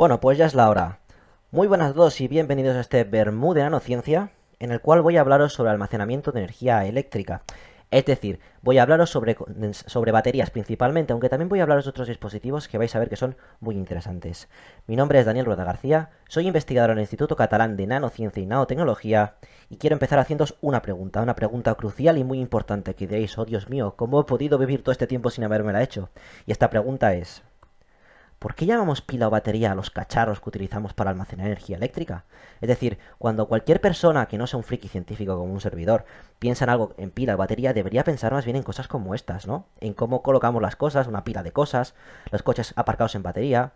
Bueno, pues ya es la hora. Muy buenas a todos y bienvenidos a este Bermú de Nanociencia, en el cual voy a hablaros sobre almacenamiento de energía eléctrica. Es decir, voy a hablaros sobre, baterías principalmente, aunque también voy a hablaros de otros dispositivos que vais a ver que son muy interesantes. Mi nombre es Daniel Rueda García, soy investigador en el Instituto Catalán de Nanociencia y Nanotecnología y quiero empezar haciéndoos una pregunta, una pregunta crucial y muy importante que diréis, oh Dios mío, ¿cómo he podido vivir todo este tiempo sin habermela hecho? Y esta pregunta es, ¿Por qué llamamos pila o batería a los cacharros que utilizamos para almacenar energía eléctrica? Es decir, cuando cualquier persona que no sea un friki científico como un servidor piensa en algo en pila o batería, debería pensar más bien en cosas como estas, ¿no? En cómo colocamos las cosas, una pila de cosas, los coches aparcados en batería,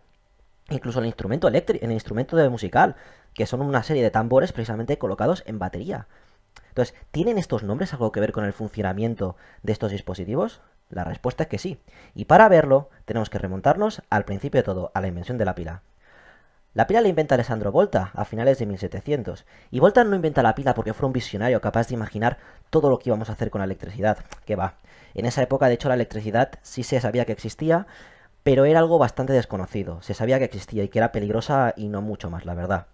incluso el instrumento eléctrico, el instrumento de musical, que son una serie de tambores precisamente colocados en batería. Entonces, ¿tienen estos nombres algo que ver con el funcionamiento de estos dispositivos? La respuesta es que sí. Y para verlo, tenemos que remontarnos al principio de todo, a la invención de la pila. La pila la inventa Alessandro Volta a finales de 1700, y Volta no inventa la pila porque fue un visionario capaz de imaginar todo lo que íbamos a hacer con la electricidad, que va. En esa época, de hecho, la electricidad sí se sabía que existía, pero era algo bastante desconocido, se sabía que existía y que era peligrosa y no mucho más, la verdad.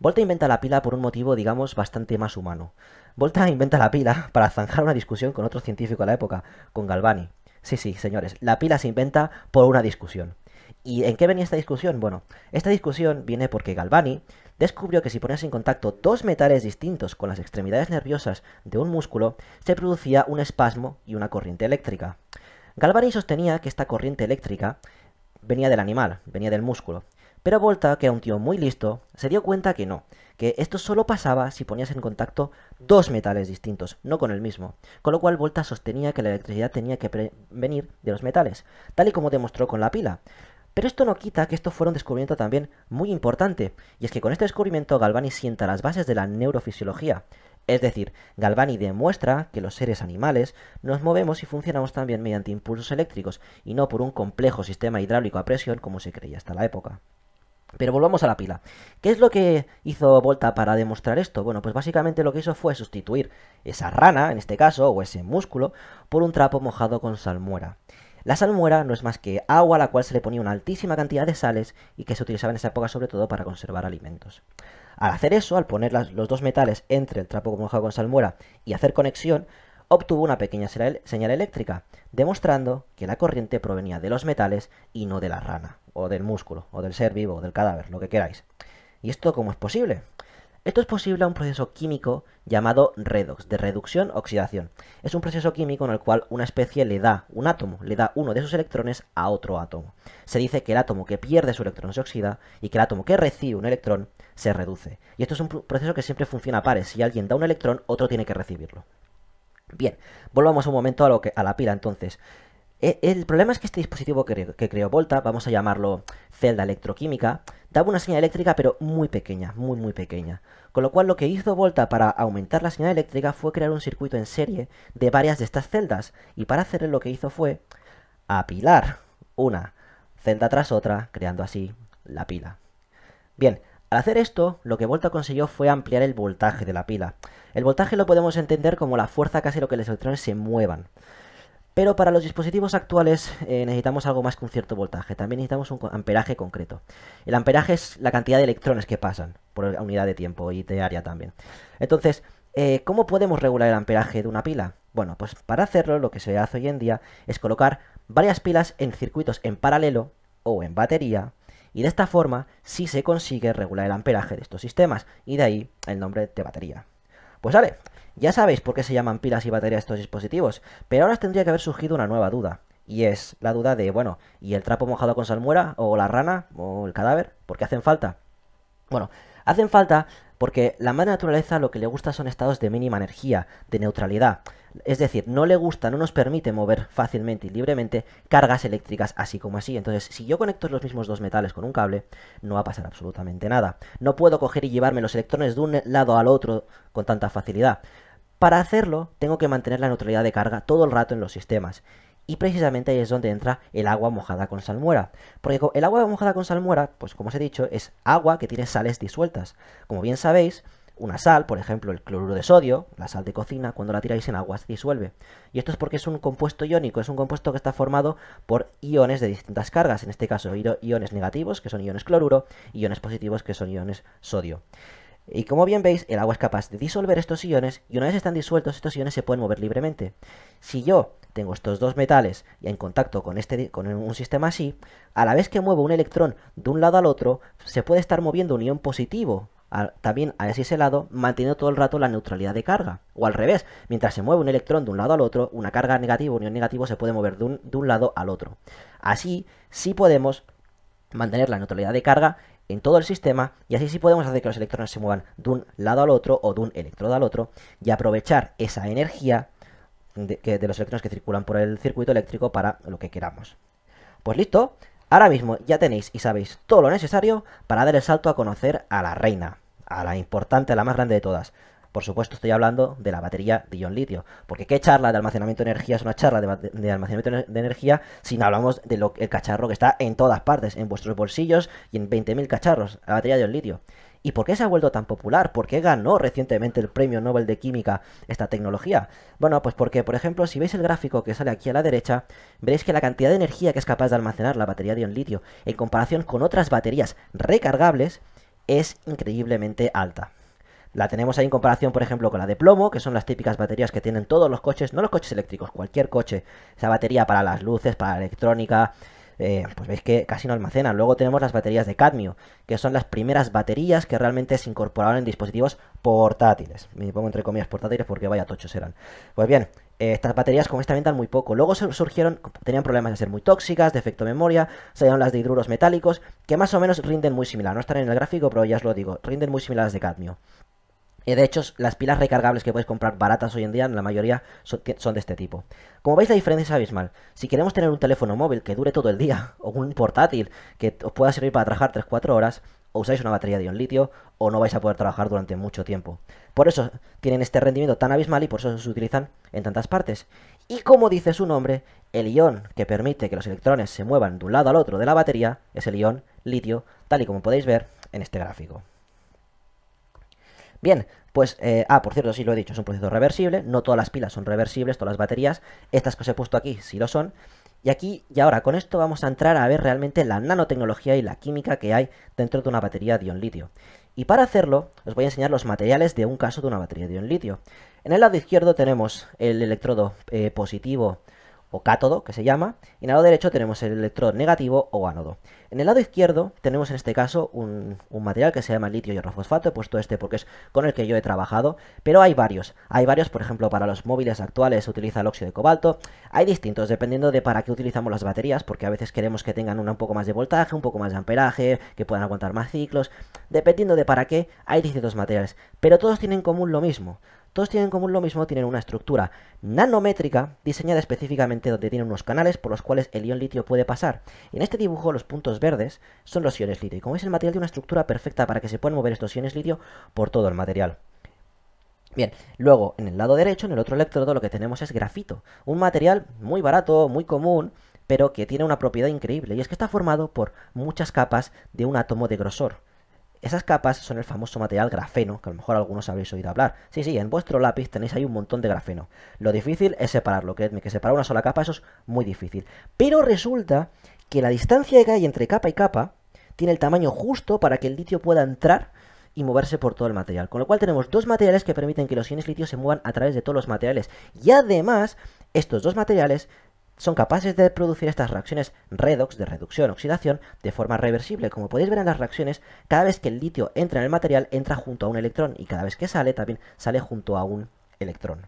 Volta inventa la pila por un motivo, digamos, bastante más humano. Volta inventa la pila para zanjar una discusión con otro científico de la época, con Galvani. Sí, sí, señores, la pila se inventa por una discusión. ¿Y en qué venía esta discusión? Bueno, esta discusión viene porque Galvani descubrió que si ponías en contacto dos metales distintos con las extremidades nerviosas de un músculo, se producía un espasmo y una corriente eléctrica. Galvani sostenía que esta corriente eléctrica venía del animal, venía del músculo, pero Volta, que era un tío muy listo, se dio cuenta que no, que esto solo pasaba si ponías en contacto dos metales distintos, no con el mismo, con lo cual Volta sostenía que la electricidad tenía que venir de los metales, tal y como demostró con la pila. Pero esto no quita que esto fuera un descubrimiento también muy importante, y es que con este descubrimiento Galvani sienta las bases de la neurofisiología. Es decir, Galvani demuestra que los seres animales nos movemos y funcionamos también mediante impulsos eléctricos, y no por un complejo sistema hidráulico a presión como se creía hasta la época. Pero volvamos a la pila. ¿Qué es lo que hizo Volta para demostrar esto? Bueno, pues básicamente lo que hizo fue sustituir esa rana, en este caso, o ese músculo, por un trapo mojado con salmuera. La salmuera no es más que agua a la cual se le ponía una altísima cantidad de sales y que se utilizaba en esa época sobre todo para conservar alimentos. Al hacer eso, al poner los dos metales entre el trapo mojado con salmuera y hacer conexión, obtuvo una pequeña señal eléctrica, demostrando que la corriente provenía de los metales y no de la rana, o del músculo, o del ser vivo, o del cadáver, lo que queráis. ¿Y esto cómo es posible? Esto es posible a un proceso químico llamado redox, de reducción-oxidación. Es un proceso químico en el cual una especie le da un átomo, le da uno de sus electrones a otro átomo. Se dice que el átomo que pierde su electrón se oxida y que el átomo que recibe un electrón se reduce. Y esto es un proceso que siempre funciona a pares. Si alguien da un electrón, otro tiene que recibirlo. Bien, volvamos un momento a, lo que, a la pila entonces. E, el, problema es que este dispositivo que, que, creó Volta, vamos a llamarlo celda electroquímica, daba una señal eléctrica pero muy pequeña, muy muy pequeña. Con lo cual lo que hizo Volta para aumentar la señal eléctrica fue crear un circuito en serie de varias de estas celdas y para hacerlo lo que hizo fue apilar una celda tras otra, creando así la pila. Bien, al hacer esto, lo que Volta consiguió fue ampliar el voltaje de la pila. El voltaje lo podemos entender como la fuerza casi lo que los electrones se muevan. Pero para los dispositivos actuales eh, necesitamos algo más que un cierto voltaje, también necesitamos un amperaje concreto. El amperaje es la cantidad de electrones que pasan por unidad de tiempo y de área también. Entonces, eh, ¿cómo podemos regular el amperaje de una pila? Bueno, pues para hacerlo lo que se hace hoy en día es colocar varias pilas en circuitos en paralelo o en batería y de esta forma sí se consigue regular el amperaje de estos sistemas y de ahí el nombre de batería. Pues vale, ya sabéis por qué se llaman pilas y batería estos dispositivos, pero ahora tendría que haber surgido una nueva duda. Y es la duda de, bueno, ¿y el trapo mojado con salmuera? ¿O la rana? ¿O el cadáver? ¿Por qué hacen falta? Bueno, hacen falta porque la madre naturaleza lo que le gusta son estados de mínima energía, de neutralidad. Es decir, no le gusta, no nos permite mover fácilmente y libremente cargas eléctricas así como así. Entonces, si yo conecto los mismos dos metales con un cable, no va a pasar absolutamente nada. No puedo coger y llevarme los electrones de un lado al otro con tanta facilidad. Para hacerlo, tengo que mantener la neutralidad de carga todo el rato en los sistemas. Y precisamente ahí es donde entra el agua mojada con salmuera. Porque el agua mojada con salmuera, pues como os he dicho, es agua que tiene sales disueltas. Como bien sabéis, una sal, por ejemplo el cloruro de sodio, la sal de cocina, cuando la tiráis en agua se disuelve. Y esto es porque es un compuesto iónico, es un compuesto que está formado por iones de distintas cargas, en este caso iones negativos, que son iones cloruro, y iones positivos, que son iones sodio. Y como bien veis, el agua es capaz de disolver estos iones y una vez están disueltos estos iones se pueden mover libremente. Si yo tengo estos dos metales y en contacto con, este, con un sistema así, a la vez que muevo un electrón de un lado al otro, se puede estar moviendo un ion positivo también a ese lado, manteniendo todo el rato la neutralidad de carga. O al revés, mientras se mueve un electrón de un lado al otro, una carga negativa, un ion negativo, se puede mover de un, de un lado al otro. Así, sí podemos mantener la neutralidad de carga en todo el sistema y así sí podemos hacer que los electrones se muevan de un lado al otro o de un electrodo al otro y aprovechar esa energía de, los electrones que circulan por el circuito eléctrico para lo que queramos. Pues listo, ahora mismo ya tenéis y sabéis todo lo necesario para dar el salto a conocer a la reina, a la importante, a la más grande de todas. Por supuesto, estoy hablando de la batería de ion litio. Porque qué charla de almacenamiento de energía es una charla de, almacenamiento de energía si no hablamos del cacharro que está en todas partes, en vuestros bolsillos y en 20.000 cacharros, la batería de ion litio. ¿Y por qué se ha vuelto tan popular? ¿Por qué ganó recientemente el Premio Nobel de Química esta tecnología? Bueno, pues porque, por ejemplo, si veis el gráfico que sale aquí a la derecha, veréis que la cantidad de energía que es capaz de almacenar la batería de ion litio en comparación con otras baterías recargables es increíblemente alta. La tenemos ahí en comparación, por ejemplo, con la de plomo, que son las típicas baterías que tienen todos los coches, no los coches eléctricos, cualquier coche. Esa batería para las luces, para la electrónica, eh, pues veis que casi no almacenan. Luego tenemos las baterías de cadmio, que son las primeras baterías que realmente se incorporaron en dispositivos portátiles. Me pongo entre comillas portátiles porque vaya tochos eran. Pues bien, eh, estas baterías como esta tan muy poco. Luego surgieron, tenían problemas de ser muy tóxicas, de efecto memoria, salieron las de hidruros metálicos, que más o menos rinden muy similar. No están en el gráfico, pero ya os lo digo, rinden muy similares de cadmio de hecho, las pilas recargables que podéis comprar baratas hoy en día, la mayoría son, son, de este tipo. Como veis, la diferencia es abismal. Si queremos tener un teléfono móvil que dure todo el día, o un portátil que os pueda servir para trabajar 3-4 horas, o usáis una batería de ion litio, o no vais a poder trabajar durante mucho tiempo. Por eso tienen este rendimiento tan abismal y por eso se utilizan en tantas partes. Y como dice su nombre, el ion que permite que los electrones se muevan de un lado al otro de la batería es el ion litio, tal y como podéis ver en este gráfico. Bien, pues, eh, ah, por cierto, sí lo he dicho, es un proceso reversible, no todas las pilas son reversibles, todas las baterías, estas que os he puesto aquí sí lo son. Y aquí, y ahora, con esto vamos a entrar a ver realmente la nanotecnología y la química que hay dentro de una batería de ion litio. Y para hacerlo, os voy a enseñar los materiales de un caso de una batería de ion litio. En el lado izquierdo tenemos el electrodo eh, positivo, o cátodo, que se llama, y en el lado derecho tenemos el electrodo negativo o ánodo. En el lado izquierdo tenemos en este caso un, material que se llama litio fosfato he puesto este porque es con el que yo he trabajado, pero hay varios. Hay varios, por ejemplo, para los móviles actuales se utiliza el óxido de cobalto, hay distintos dependiendo de para qué utilizamos las baterías, porque a veces queremos que tengan una un poco más de voltaje, un poco más de amperaje, que puedan aguantar más ciclos, dependiendo de para qué, hay distintos materiales, pero todos tienen en común lo mismo. Todos tienen en común lo mismo, tienen una estructura nanométrica diseñada específicamente donde tienen unos canales por los cuales el ion litio puede pasar. en este dibujo los puntos verdes son los iones litio. Y como es el material de una estructura perfecta para que se puedan mover estos iones litio por todo el material. Bien, luego en el lado derecho, en el otro electrodo, lo que tenemos es grafito, un material muy barato, muy común, pero que tiene una propiedad increíble, y es que está formado por muchas capas de un átomo de grosor. Esas capas son el famoso material grafeno, que a lo mejor algunos habréis oído hablar. Sí, sí, en vuestro lápiz tenéis ahí un montón de grafeno. Lo difícil es separarlo, creedme, que separar una sola capa eso es muy difícil. Pero resulta que la distancia que hay entre capa y capa tiene el tamaño justo para que el litio pueda entrar y moverse por todo el material. Con lo cual tenemos dos materiales que permiten que los iones litio se muevan a través de todos los materiales. Y además, estos dos materiales son capaces de producir estas reacciones redox de reducción-oxidación de forma reversible. Como podéis ver en las reacciones, cada vez que el litio entra en el material, entra junto a un electrón y cada vez que sale, también sale junto a un electrón.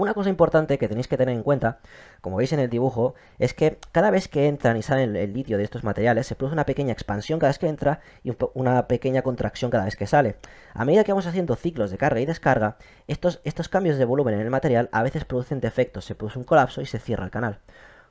Una cosa importante que tenéis que tener en cuenta, como veis en el dibujo, es que cada vez que entran y salen el litio de estos materiales, se produce una pequeña expansión cada vez que entra y una pequeña contracción cada vez que sale. A medida que vamos haciendo ciclos de carga y descarga, estos, estos cambios de volumen en el material a veces producen defectos, se produce un colapso y se cierra el canal.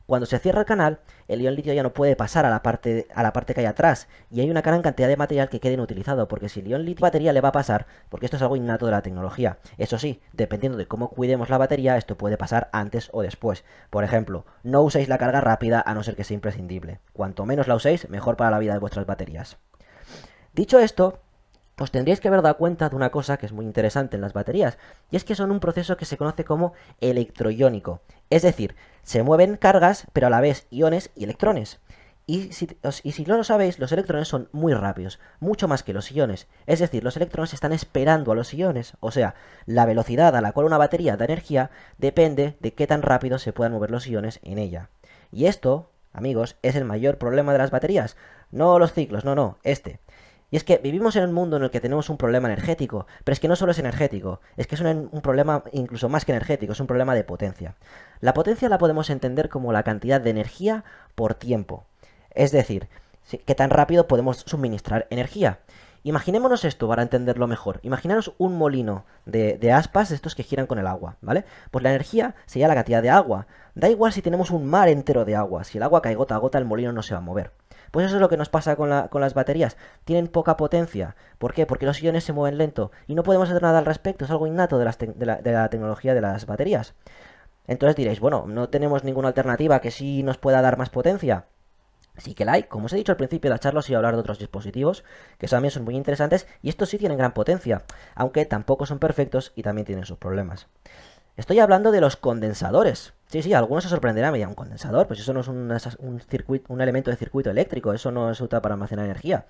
Cuando se cierra el canal, el ion litio ya no puede pasar a la parte, a la parte que hay atrás, y hay una gran cantidad de material que queda inutilizado, porque si el ion litio batería le va a pasar, porque esto es algo innato de la tecnología. Eso sí, dependiendo de cómo cuidemos la batería, esto puede pasar antes o después. Por ejemplo, no uséis la carga rápida a no ser que sea imprescindible. Cuanto menos la uséis, mejor para la vida de vuestras baterías. Dicho esto, os pues tendríais que haber dado cuenta de una cosa que es muy interesante en las baterías, y es que son un proceso que se conoce como electroiónico. Es decir, se mueven cargas, pero a la vez iones y electrones. Y si, y si, no lo sabéis, los electrones son muy rápidos, mucho más que los iones. Es decir, los electrones están esperando a los iones. O sea, la velocidad a la cual una batería da energía depende de qué tan rápido se puedan mover los iones en ella. Y esto, amigos, es el mayor problema de las baterías. No los ciclos, no, no, este. Y es que vivimos en un mundo en el que tenemos un problema energético, pero es que no solo es energético, es que es un, problema incluso más que energético, es un problema de potencia. La potencia la podemos entender como la cantidad de energía por tiempo, es decir, que tan rápido podemos suministrar energía. Imaginémonos esto para entenderlo mejor. Imaginaros un molino de, de aspas, estos que giran con el agua, ¿vale? Pues la energía sería la cantidad de agua. Da igual si tenemos un mar entero de agua, si el agua cae gota a gota, el molino no se va a mover. Pues eso es lo que nos pasa con, las baterías. Tienen poca potencia. ¿Por qué? Porque los iones se mueven lento. Y no podemos hacer nada al respecto. Es algo innato de, la, de la tecnología de las baterías. Entonces diréis, bueno, no tenemos ninguna alternativa que sí nos pueda dar más potencia. Sí que la hay, como os he dicho al principio de la charla, os iba a hablar de otros dispositivos que también son muy interesantes y estos sí tienen gran potencia, aunque tampoco son perfectos y también tienen sus problemas. Estoy hablando de los condensadores. Sí, sí, algunos se sorprenderá, me un condensador, pues eso no es un, circuito, un elemento de circuito eléctrico, eso no se usa para almacenar energía.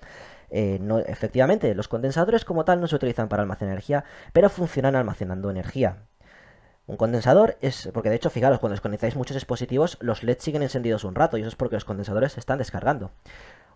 Eh, no, efectivamente, los condensadores como tal no se utilizan para almacenar energía, pero funcionan almacenando energía. Un condensador es, porque de hecho, fijaros, cuando desconectáis muchos dispositivos, los LEDs siguen encendidos un rato, y eso es porque los condensadores se están descargando.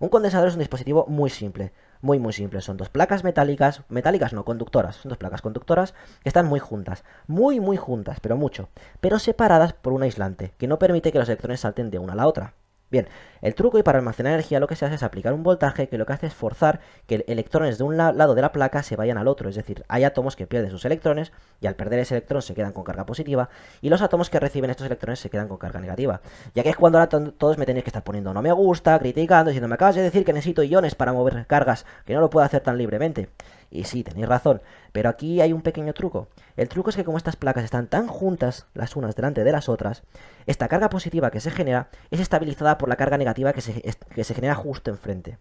Un condensador es un dispositivo muy simple, muy muy simple. Son dos placas metálicas, metálicas no, conductoras, son dos placas conductoras que están muy juntas, muy muy juntas, pero mucho, pero separadas por un aislante, que no permite que los electrones salten de una a la otra. Bien, el truco y para almacenar energía lo que se hace es aplicar un voltaje que lo que hace es forzar que electrones de un lado de la placa se vayan al otro, es decir, hay átomos que pierden sus electrones y al perder ese electrón se quedan con carga positiva y los átomos que reciben estos electrones se quedan con carga negativa. Ya que es cuando ahora todos me tenéis que estar poniendo no me gusta, criticando, diciendo me acabas de decir que necesito iones para mover cargas, que no lo puedo hacer tan libremente. Y sí, tenéis razón, pero aquí hay un pequeño truco. El truco es que como estas placas están tan juntas las unas delante de las otras, esta carga positiva que se genera es estabilizada por la carga negativa que se, que se genera justo enfrente.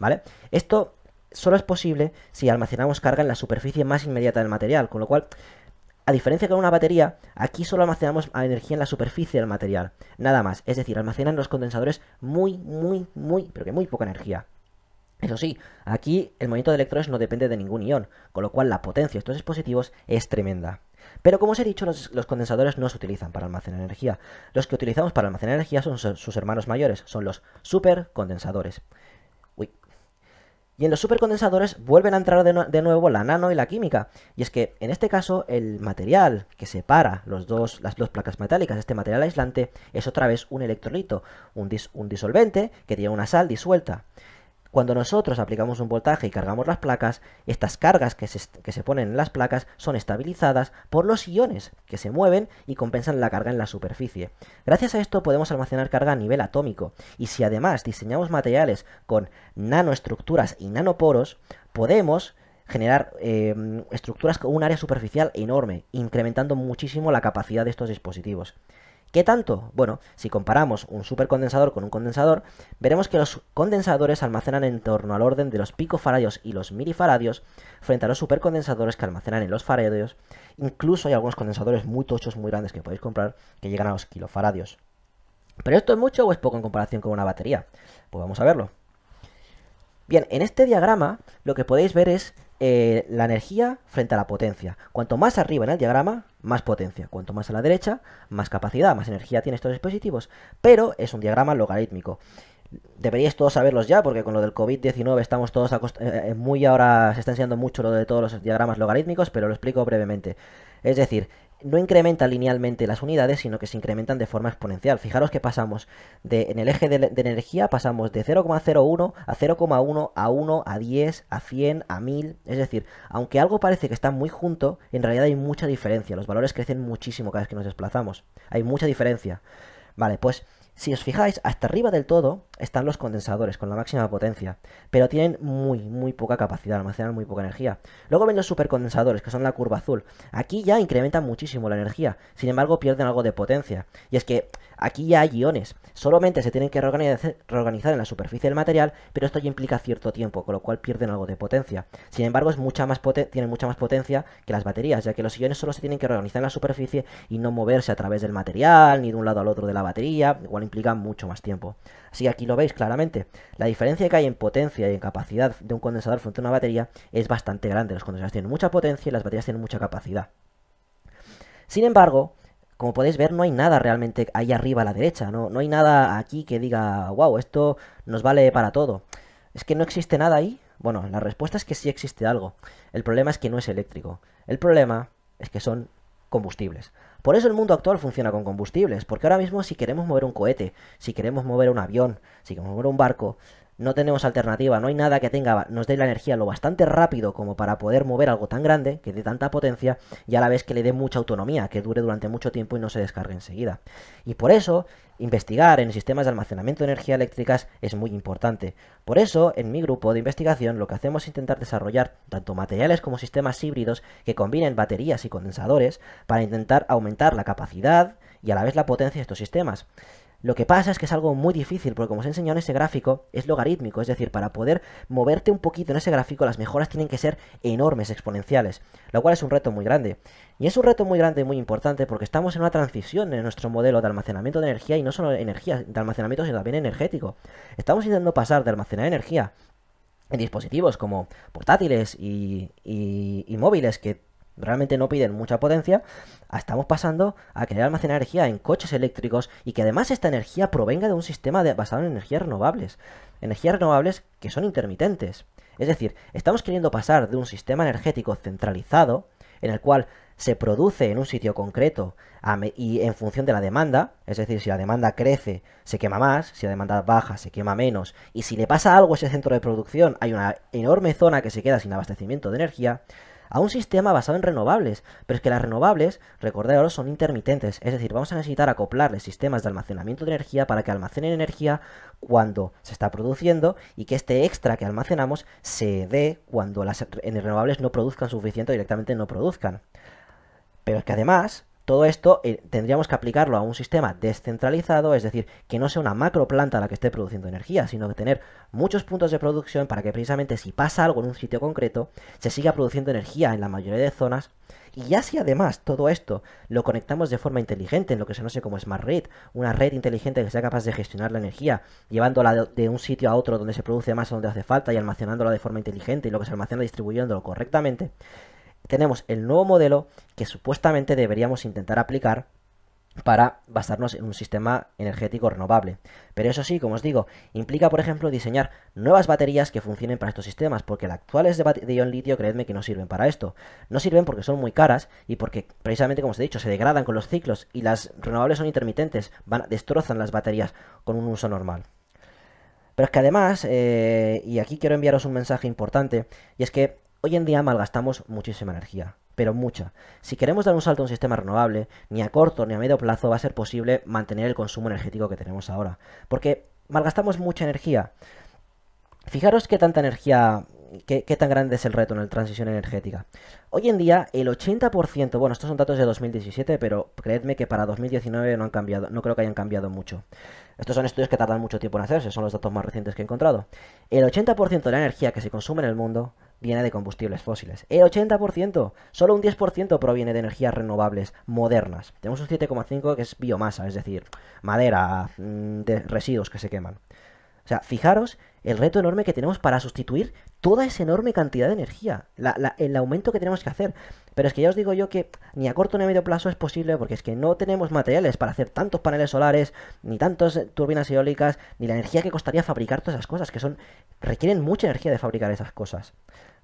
¿Vale? Esto solo es posible si almacenamos carga en la superficie más inmediata del material, con lo cual a diferencia de una batería, aquí solo almacenamos energía en la superficie del material, nada más. Es decir, almacenan los condensadores muy, muy, muy, pero que muy poca energía. Eso sí, aquí el movimiento de electrones no depende de ningún ion, con lo cual la potencia de estos dispositivos es tremenda. Pero como os he dicho, los, condensadores no se utilizan para almacenar energía. Los que utilizamos para almacenar energía son sus hermanos mayores, son los supercondensadores. Uy. Y en los supercondensadores vuelven a entrar de, nuevo la nano y la química. Y es que, en este caso, el material que separa los dos, las dos placas metálicas, este material aislante, es otra vez un electrolito, un disolvente que tiene una sal disuelta. Cuando nosotros aplicamos un voltaje y cargamos las placas, estas cargas que se, ponen en las placas son estabilizadas por los iones que se mueven y compensan la carga en la superficie. Gracias a esto podemos almacenar carga a nivel atómico y si además diseñamos materiales con nanoestructuras y nanoporos, podemos generar em, estructuras con un área superficial enorme, incrementando muchísimo la capacidad de estos dispositivos. ¿Qué tanto? Bueno, si comparamos un supercondensador con un condensador, veremos que los condensadores almacenan en torno al orden de los picofaradios y los milifaradios frente a los supercondensadores que almacenan en los faradios. Incluso hay algunos condensadores muy tochos, muy grandes que podéis comprar que llegan a los kilofaradios. ¿Pero esto es mucho o es poco en comparación con una batería? Pues vamos a verlo. Bien, en este diagrama lo que podéis ver es eh, la energía frente a la potencia. Cuanto más arriba en el diagrama, más potencia. Cuanto más a la derecha, más capacidad, más energía tiene estos dispositivos. Pero es un diagrama logarítmico. Deberíais todos saberlos ya, porque con lo del COVID-19 estamos todos eh, eh, muy ahora, se está enseñando mucho lo de todos los diagramas logarítmicos, pero lo explico brevemente. Es decir, no incrementa linealmente las unidades, sino que se incrementan de forma exponencial. Fijaros que pasamos de, en el eje de, de energía, pasamos de 0,01 a 0,1 a 1 a 10 a 100 a 1000. Es decir, aunque algo parece que está muy junto, en realidad hay mucha diferencia. Los valores crecen muchísimo cada vez que nos desplazamos. Hay mucha diferencia. Vale, pues si os fijáis, hasta arriba del todo están los condensadores con la máxima potencia, pero tienen muy, muy poca capacidad, almacenan muy poca energía. Luego ven los supercondensadores, que son la curva azul. Aquí ya incrementan muchísimo la energía, sin embargo pierden algo de potencia. Y es que aquí ya hay iones, solamente se tienen que reorganizar en la superficie del material, pero esto ya implica cierto tiempo, con lo cual pierden algo de potencia. Sin embargo, es mucha más tienen mucha más potencia que las baterías, ya que los iones solo se tienen que reorganizar en la superficie y no moverse a través del material, ni de un lado al otro de la batería, implica mucho más tiempo. Así que aquí lo veis claramente. La diferencia que hay en potencia y en capacidad de un condensador frente a una batería es bastante grande. Los condensadores tienen mucha potencia y las baterías tienen mucha capacidad. Sin embargo, como podéis ver, no hay nada realmente ahí arriba a la derecha. No, hay nada aquí que diga, wow, esto nos vale para todo. Es que no existe nada ahí. Bueno, la respuesta es que sí existe algo. El problema es que no es eléctrico. El problema es que son combustibles. Por eso el mundo actual funciona con combustibles, porque ahora mismo si queremos mover un cohete, si queremos mover un avión, si queremos mover un barco, no tenemos alternativa, no hay nada que tenga, nos dé la energía lo bastante rápido como para poder mover algo tan grande, que dé tanta potencia, y a la vez que le dé mucha autonomía, que dure durante mucho tiempo y no se descargue enseguida. Y por eso, investigar en sistemas de almacenamiento de energía eléctricas es muy importante. Por eso, en mi grupo de investigación, lo que hacemos es intentar desarrollar tanto materiales como sistemas híbridos que combinen baterías y condensadores para intentar aumentar la capacidad y a la vez la potencia de estos sistemas. Lo que pasa es que es algo muy difícil, porque como os he enseñado en ese gráfico, es logarítmico, es decir, para poder moverte un poquito en ese gráfico, las mejoras tienen que ser enormes, exponenciales, lo cual es un reto muy grande. Y es un reto muy grande y muy importante porque estamos en una transición en nuestro modelo de almacenamiento de energía, y no solo energía, de almacenamiento, sino también energético. Estamos intentando pasar de almacenar energía en dispositivos como portátiles y móviles que realmente no piden mucha potencia, estamos pasando a querer almacenar energía en coches eléctricos y que además esta energía provenga de un sistema basado en energías renovables. Energías renovables que son intermitentes. Es decir, estamos queriendo pasar de un sistema energético centralizado, en el cual se produce en un sitio concreto y en función de la demanda, es decir, si la demanda crece se quema más, si la demanda baja se quema menos, y si le pasa algo a ese centro de producción hay una enorme zona que se queda sin abastecimiento de energía, a un sistema basado en renovables, pero es que las renovables, recordad son intermitentes, es decir, vamos a necesitar acoplarle sistemas de almacenamiento de energía para que almacenen energía cuando se está produciendo y que este extra que almacenamos se dé cuando las renovables no produzcan suficiente o directamente no produzcan. Pero es que además, todo esto eh, tendríamos que aplicarlo a un sistema descentralizado, es decir, que no sea una macro planta la que esté produciendo energía, sino que tener muchos puntos de producción para que precisamente si pasa algo en un sitio concreto, se siga produciendo energía en la mayoría de zonas. Y ya si además todo esto lo conectamos de forma inteligente en lo que se conoce como Smart Grid, una red inteligente que sea capaz de gestionar la energía, llevándola de un sitio a otro donde se produce más o donde hace falta y almacenándola de forma inteligente y lo que se almacena distribuyéndolo correctamente, tenemos el nuevo modelo que supuestamente deberíamos intentar aplicar para basarnos en un sistema energético renovable. Pero eso sí, como os digo, implica, por ejemplo, diseñar nuevas baterías que funcionen para estos sistemas, porque las actuales de, ion litio, creedme que no sirven para esto. No sirven porque son muy caras y porque, precisamente como os he dicho, se degradan con los ciclos y las renovables son intermitentes, destrozan las baterías con un uso normal. Pero es que además, eh, y aquí quiero enviaros un mensaje importante, y es que Hoy en día malgastamos muchísima energía, pero mucha. Si queremos dar un salto a un sistema renovable, ni a corto ni a medio plazo va a ser posible mantener el consumo energético que tenemos ahora, porque malgastamos mucha energía. Fijaros qué tanta energía, qué, tan grande es el reto en la transición energética. Hoy en día el 80%, bueno, estos son datos de 2017, pero creedme que para 2019 no han cambiado, no creo que hayan cambiado mucho. Estos son estudios que tardan mucho tiempo en hacerse, son los datos más recientes que he encontrado. El 80% de la energía que se consume en el mundo viene de combustibles fósiles. El 80%, solo un 10% proviene de energías renovables modernas. Tenemos un 7,5% que es biomasa, es decir, madera, mm, de residuos que se queman. O sea, fijaros el reto enorme que tenemos para sustituir toda esa enorme cantidad de energía, el aumento que tenemos que hacer. Pero es que ya os digo yo que ni a corto ni a medio plazo es posible porque es que no tenemos materiales para hacer tantos paneles solares, ni tantas turbinas eólicas, ni la energía que costaría fabricar todas esas cosas, que son requieren mucha energía de fabricar esas cosas.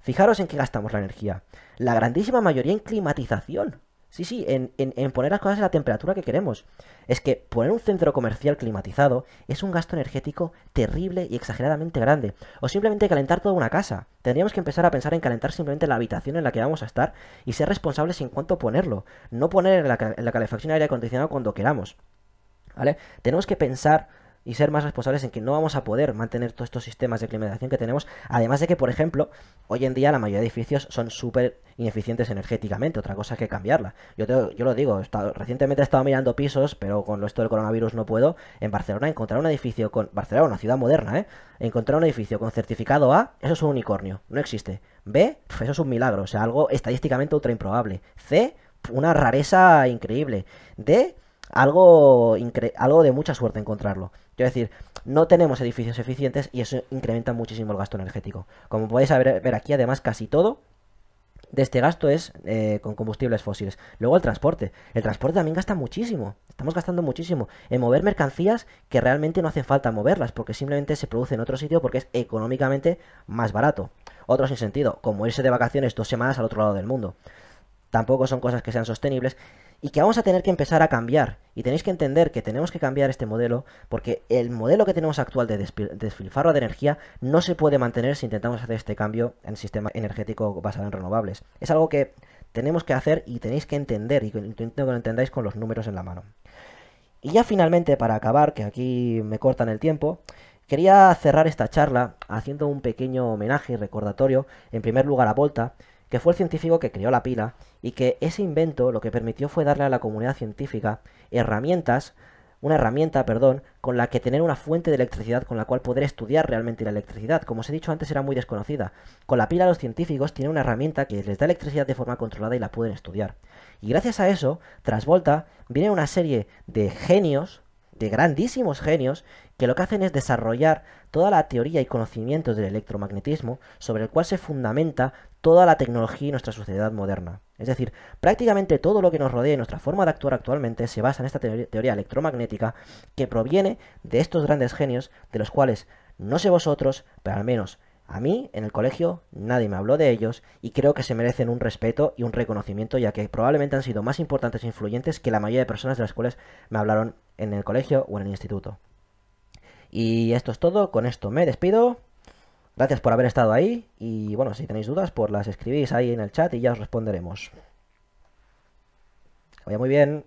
Fijaros en qué gastamos la energía. La grandísima mayoría en climatización. Sí, sí, en, poner las cosas a la temperatura que queremos. Es que poner un centro comercial climatizado es un gasto energético terrible y exageradamente grande. O simplemente calentar toda una casa. Tendríamos que empezar a pensar en calentar simplemente la habitación en la que vamos a estar y ser responsables en cuanto ponerlo. No poner en la, calefacción la calefacción aire acondicionado cuando queramos. ¿Vale? Tenemos que pensar y ser más responsables en que no vamos a poder mantener todos estos sistemas de climatización que tenemos. Además de que, por ejemplo, hoy en día la mayoría de edificios son súper ineficientes energéticamente. Otra cosa es que cambiarla. Yo, yo lo digo, recientemente he estado mirando pisos, pero con lo esto del coronavirus no puedo. En Barcelona encontrar un edificio con... Barcelona, una ciudad moderna, ¿eh? Encontrar un edificio con certificado A, eso es un unicornio. No existe. B, eso es un milagro. O sea, algo estadísticamente ultra improbable. C, una rareza increíble. D, algo, algo de mucha suerte encontrarlo. Quiero decir, no tenemos edificios eficientes y eso incrementa muchísimo el gasto energético. Como podéis ver, aquí, además, casi todo de este gasto es eh, con combustibles fósiles. Luego el transporte. El transporte también gasta muchísimo. Estamos gastando muchísimo en mover mercancías que realmente no hace falta moverlas porque simplemente se produce en otro sitio porque es económicamente más barato. Otro sin sentido, como irse de vacaciones dos semanas al otro lado del mundo. Tampoco son cosas que sean sostenibles y que vamos a tener que empezar a cambiar. Y tenéis que entender que tenemos que cambiar este modelo porque el modelo que tenemos actual de desfilfarro de energía no se puede mantener si intentamos hacer este cambio en el sistema energético basado en renovables. Es algo que tenemos que hacer y tenéis que entender y que lo entendáis con los números en la mano. Y ya finalmente, para acabar, que aquí me cortan el tiempo, quería cerrar esta charla haciendo un pequeño homenaje y recordatorio, en primer lugar a Volta, que fue el científico que creó la pila y que ese invento lo que permitió fue darle a la comunidad científica herramientas, una herramienta, perdón, con la que tener una fuente de electricidad con la cual poder estudiar realmente la electricidad. Como os he dicho antes, era muy desconocida. Con la pila los científicos tienen una herramienta que les da electricidad de forma controlada y la pueden estudiar. Y gracias a eso, tras Volta, viene una serie de genios de grandísimos genios que lo que hacen es desarrollar toda la teoría y conocimientos del electromagnetismo sobre el cual se fundamenta toda la tecnología y nuestra sociedad moderna. Es decir, prácticamente todo lo que nos rodea y nuestra forma de actuar actualmente se basa en esta teoría electromagnética que proviene de estos grandes genios de los cuales, no sé vosotros, pero al menos a mí, en el colegio, nadie me habló de ellos y creo que se merecen un respeto y un reconocimiento ya que probablemente han sido más importantes e influyentes que la mayoría de personas de las cuales me hablaron en el colegio o en el instituto. Y esto es todo, con esto me despido. Gracias por haber estado ahí y bueno, si tenéis dudas, por pues las escribís ahí en el chat y ya os responderemos. Que vaya muy bien.